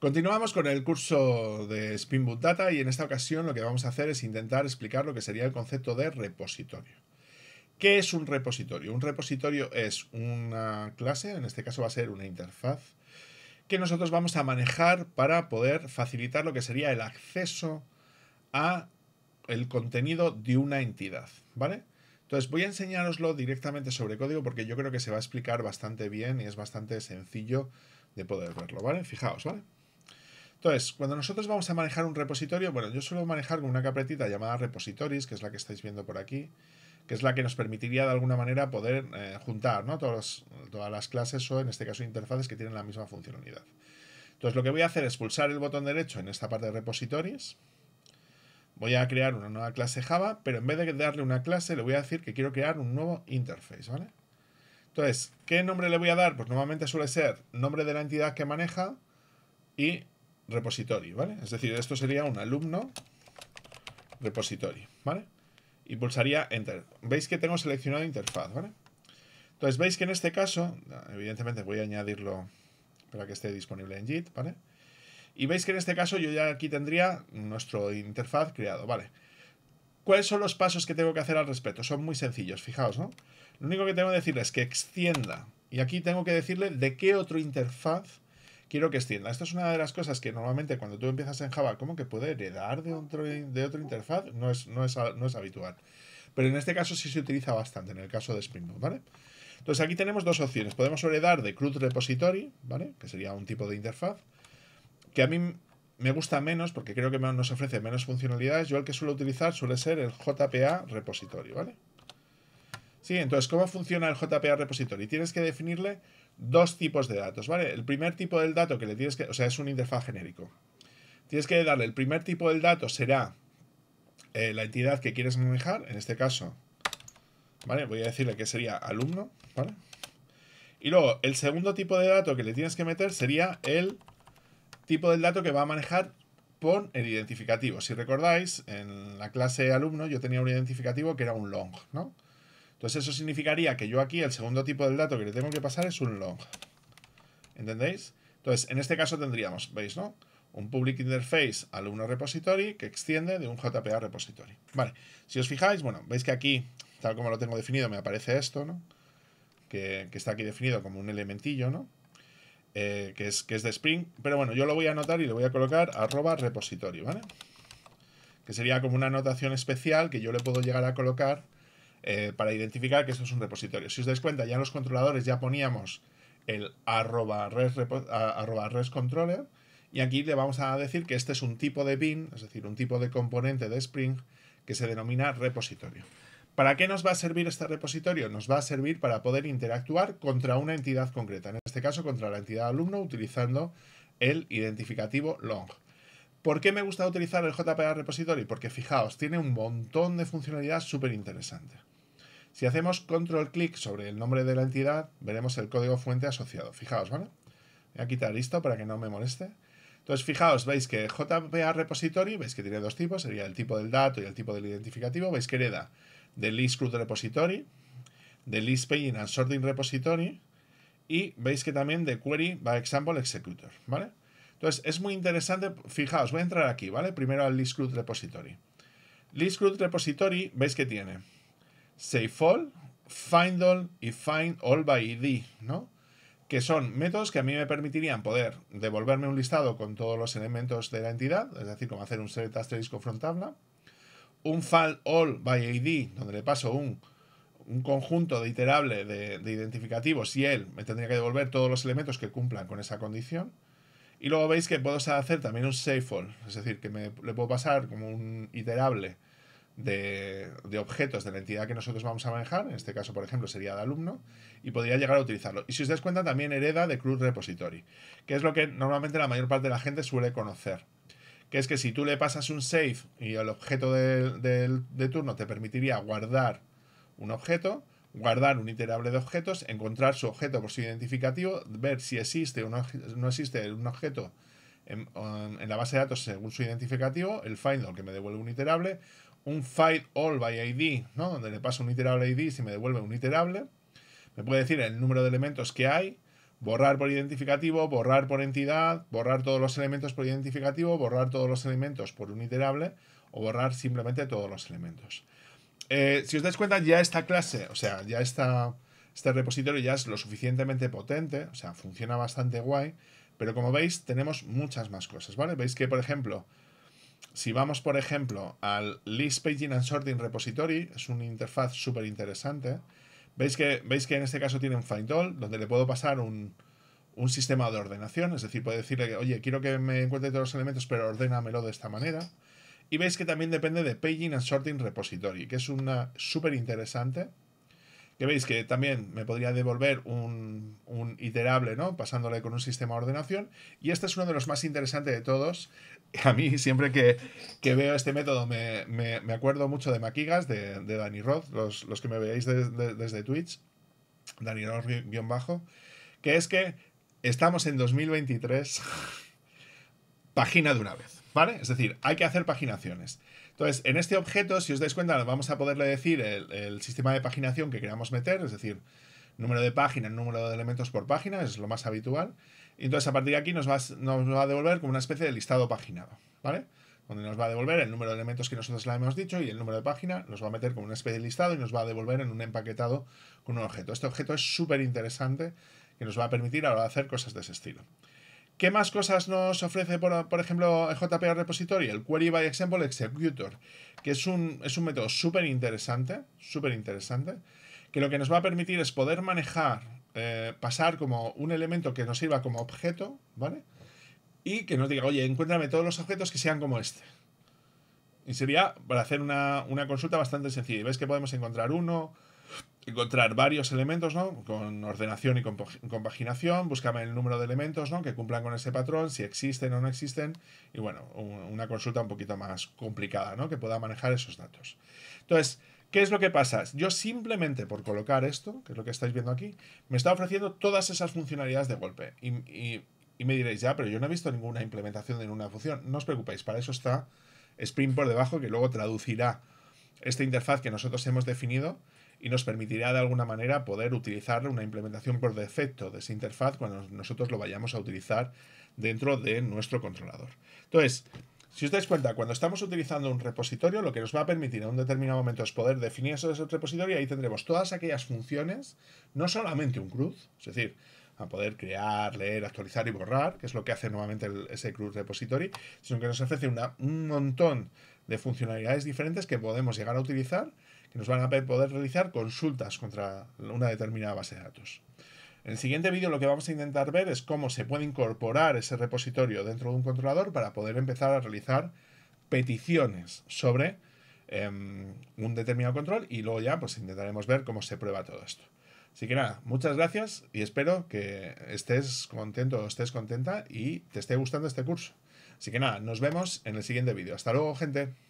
Continuamos con el curso de Spinboot Data y en esta ocasión lo que vamos a hacer es intentar explicar lo que sería el concepto de repositorio. ¿Qué es un repositorio? Un repositorio es una clase, en este caso va a ser una interfaz, que nosotros vamos a manejar para poder facilitar lo que sería el acceso a el contenido de una entidad, ¿vale? Entonces voy a enseñároslo directamente sobre código porque yo creo que se va a explicar bastante bien y es bastante sencillo de poder verlo, ¿vale? Fijaos, ¿vale? Entonces, cuando nosotros vamos a manejar un repositorio, bueno, yo suelo manejar con una carpetita llamada repositories, que es la que estáis viendo por aquí, que es la que nos permitiría de alguna manera poder eh, juntar ¿no? todas, todas las clases o en este caso interfaces que tienen la misma funcionalidad. Entonces lo que voy a hacer es pulsar el botón derecho en esta parte de repositories. Voy a crear una nueva clase Java, pero en vez de darle una clase le voy a decir que quiero crear un nuevo interface, ¿vale? Entonces, ¿qué nombre le voy a dar? Pues normalmente suele ser nombre de la entidad que maneja y Repositorio, ¿vale? Es decir, esto sería un alumno Repositorio, ¿vale? Y pulsaría Enter. Veis que tengo seleccionado interfaz, ¿vale? Entonces veis que en este caso, evidentemente voy a añadirlo para que esté disponible en JIT, ¿vale? Y veis que en este caso yo ya aquí tendría nuestro interfaz creado, ¿vale? ¿Cuáles son los pasos que tengo que hacer al respecto? Son muy sencillos, fijaos, ¿no? Lo único que tengo que decirle es que extienda. Y aquí tengo que decirle de qué otro interfaz quiero que extienda. Esto es una de las cosas que normalmente cuando tú empiezas en Java, cómo que puede heredar de otro, de otra interfaz, no es, no, es, habitual. Pero en este caso sí se utiliza bastante, en el caso de Spring ¿vale? Entonces aquí tenemos dos opciones. Podemos heredar de CRUD Repository, ¿vale? Que sería un tipo de interfaz, que a mí me gusta menos porque creo que nos ofrece menos funcionalidades. Yo el que suelo utilizar suele ser el JPA Repository, ¿vale? Sí, entonces, ¿cómo funciona el JPA Repository? Tienes que definirle dos tipos de datos, ¿vale? El primer tipo del dato que le tienes que... O sea, es un interfaz genérico. Tienes que darle, el primer tipo del dato será eh, la entidad que quieres manejar, en este caso, ¿vale? Voy a decirle que sería alumno, ¿vale? Y luego, el segundo tipo de dato que le tienes que meter sería el tipo del dato que va a manejar por el identificativo. Si recordáis, en la clase alumno yo tenía un identificativo que era un long, ¿no? Entonces eso significaría que yo aquí el segundo tipo del dato que le tengo que pasar es un long. ¿Entendéis? Entonces, en este caso tendríamos, ¿veis, no? Un public interface alumno repository que extiende de un JPA repository. Vale, si os fijáis, bueno, veis que aquí, tal como lo tengo definido, me aparece esto, ¿no? Que, está aquí definido como un elementillo, ¿no? Eh, que, es, que es de Spring, pero bueno, yo lo voy a anotar y lo voy a colocar arroba repository, ¿vale? Que sería como una anotación especial que yo le puedo llegar a colocar eh, para identificar que esto es un repositorio. Si os dais cuenta, ya en los controladores ya poníamos el arroba res, y aquí le vamos a decir que este es un tipo de bin, es decir, un tipo de componente de Spring que se denomina repositorio. ¿Para qué nos va a servir este repositorio? Nos va a servir para poder interactuar contra una entidad concreta, en este caso contra la entidad alumno utilizando el identificativo long. ¿Por qué me gusta utilizar el JPA Repository? Porque fijaos, tiene un montón de funcionalidad súper interesante. Si hacemos control clic sobre el nombre de la entidad, veremos el código fuente asociado. Fijaos, ¿vale? Voy a quitar esto para que no me moleste. Entonces, fijaos, veis que JPA Repository, veis que tiene dos tipos, sería el tipo del dato y el tipo del identificativo, veis que hereda del list CRUD repository, del list paging and sorting repository y veis que también de query by example executor, ¿vale? Entonces, es muy interesante, fijaos, voy a entrar aquí, ¿vale? Primero al list ListCruiseRepository, repository. List repository, veis que tiene all, find all y find all by id, ¿no? Que son métodos que a mí me permitirían poder devolverme un listado con todos los elementos de la entidad, es decir, como hacer un set asterisco front un find all by id, donde le paso un conjunto de iterable de, identificativos y él me tendría que devolver todos los elementos que cumplan con esa condición. Y luego veis que puedo hacer también un saveFall, es decir, que me, le puedo pasar como un iterable de, objetos de la entidad que nosotros vamos a manejar, en este caso, por ejemplo, sería de alumno, y podría llegar a utilizarlo. Y si os dais cuenta, también hereda de CRUD Repository, que es lo que normalmente la mayor parte de la gente suele conocer. Que es que si tú le pasas un save y el objeto de turno te permitiría guardar un objeto, guardar un iterable de objetos, encontrar su objeto por su identificativo, ver si existe o no, existe un objeto en, la base de datos según su identificativo, el find que me devuelve un iterable, un find all by id, donde le paso un iterable id si me devuelve un iterable, me puede decir el número de elementos que hay, borrar por identificativo, borrar por entidad, borrar todos los elementos por identificativo, borrar todos los elementos por un iterable o borrar simplemente todos los elementos. Eh, si os dais cuenta, ya esta clase, o sea, ya está este repositorio ya es lo suficientemente potente, o sea, funciona bastante guay, pero como veis tenemos muchas más cosas, ¿vale? Veis que, por ejemplo, si vamos, por ejemplo, al List Paging and Sorting Repository, es una interfaz súper interesante, veis que, veis que en este caso tiene un find all, donde le puedo pasar un, un sistema de ordenación, es decir, puedo decirle, que, oye, quiero que me encuentre todos los elementos, pero ordénamelo de esta manera. Y veis que también depende de Paging and Sorting Repository, que es una súper interesante. Que veis que también me podría devolver un, iterable, ¿no? Pasándole con un sistema de ordenación. Y este es uno de los más interesantes de todos. A mí, siempre que, veo este método, me, acuerdo mucho de Maquigas, de, de Dani Roth, los, que me veáis desde Twitch, Dani Roth-bajo, que es que estamos en 2023, página de una vez. ¿Vale? Es decir, hay que hacer paginaciones. Entonces, en este objeto, si os dais cuenta, vamos a poderle decir el, sistema de paginación que queramos meter, es decir, número de página, número de elementos por página, es lo más habitual. Y entonces, a partir de aquí, nos va, nos va a devolver como una especie de listado paginado, ¿vale? Donde nos va a devolver el número de elementos que nosotros le hemos dicho y el número de página, nos va a meter como una especie de listado y nos va a devolver en un empaquetado con un objeto. Este objeto es súper interesante que nos va a permitir ahora hacer cosas de ese estilo. ¿Qué más cosas nos ofrece, por, ejemplo, el JPA Repository? El Query by Example Executor, que es un, es un método súper interesante, súper interesante, que lo que nos va a permitir es poder manejar, eh, pasar como un elemento que nos sirva como objeto, ¿vale? Y que nos diga, oye, encuéntrame todos los objetos que sean como este. Y sería para hacer una, consulta bastante sencilla. Y ves que podemos encontrar uno, encontrar varios elementos, ¿no? Con ordenación y con compaginación, búscame el número de elementos, Que cumplan con ese patrón, si existen o no existen, y bueno, una consulta un poquito más complicada, ¿no? Que pueda manejar esos datos. Entonces, ¿qué es lo que pasa? Yo simplemente por colocar esto, que es lo que estáis viendo aquí, me está ofreciendo todas esas funcionalidades de golpe. y me diréis, ya, pero yo no he visto ninguna implementación de ninguna función. No os preocupéis, para eso está Spring por debajo, que luego traducirá esta interfaz que nosotros hemos definido y nos permitirá de alguna manera poder utilizar una implementación por defecto de esa interfaz cuando nosotros lo vayamos a utilizar dentro de nuestro controlador. Entonces, si os dais cuenta, cuando estamos utilizando un repositorio, lo que nos va a permitir en un determinado momento es poder definir eso ese repositorio y ahí tendremos todas aquellas funciones, no solamente un cruz, es decir, a poder crear, leer, actualizar y borrar, que es lo que hace nuevamente ese cruz repository, sino que nos ofrece un montón de funcionalidades diferentes que podemos llegar a utilizar que nos van a poder realizar consultas contra una determinada base de datos. En el siguiente vídeo lo que vamos a intentar ver es cómo se puede incorporar ese repositorio dentro de un controlador para poder empezar a realizar peticiones sobre em, un determinado control y luego ya pues intentaremos ver cómo se prueba todo esto. Así que nada, muchas gracias y espero que estés contento o estés contenta y te esté gustando este curso. Así que nada, nos vemos en el siguiente vídeo. Hasta luego, gente.